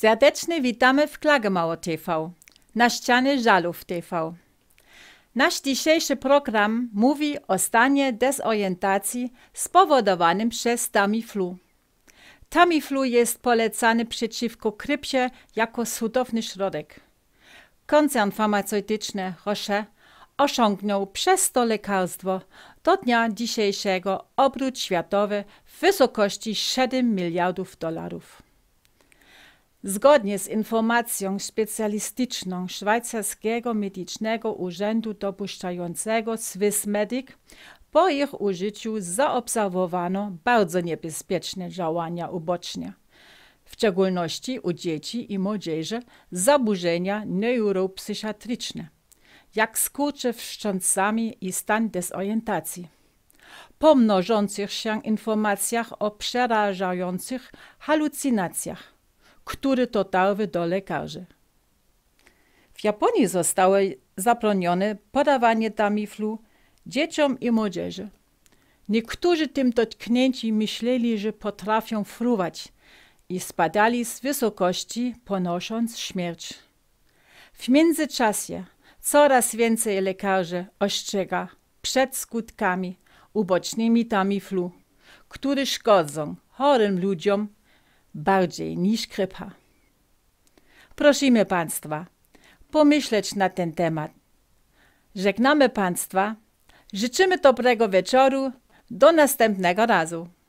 Serdecznie witamy w Klagemauer TV, na ścianie Żalów TV. Nasz dzisiejszy program mówi o stanie dezorientacji spowodowanym przez Tamiflu. Tamiflu jest polecany przeciwko grypie jako cudowny środek. Koncern farmaceutyczny Roche osiągnął przez to lekarstwo do dnia dzisiejszego obrót światowy w wysokości 7 miliardów dolarów. Zgodnie z informacją specjalistyczną Szwajcarskiego Medycznego Urzędu dopuszczającego Swissmedic, po ich użyciu zaobserwowano bardzo niebezpieczne działania uboczne, w szczególności u dzieci i młodzieży zaburzenia neuropsychiatryczne, jak skurcze wszczącami i stan dezorientacji po mnożących się informacjach o przerażających halucynacjach który dotarły do lekarzy. W Japonii zostało zabronione podawanie Tamiflu dzieciom i młodzieży. Niektórzy tym dotknięci myśleli, że potrafią fruwać i spadali z wysokości, ponosząc śmierć. W międzyczasie coraz więcej lekarzy ostrzega przed skutkami ubocznymi Tamiflu, które szkodzą chorym ludziom bardziej niż krypa. Prosimy Państwa pomyśleć na ten temat. Żegnamy Państwa, życzymy dobrego wieczoru, do następnego razu.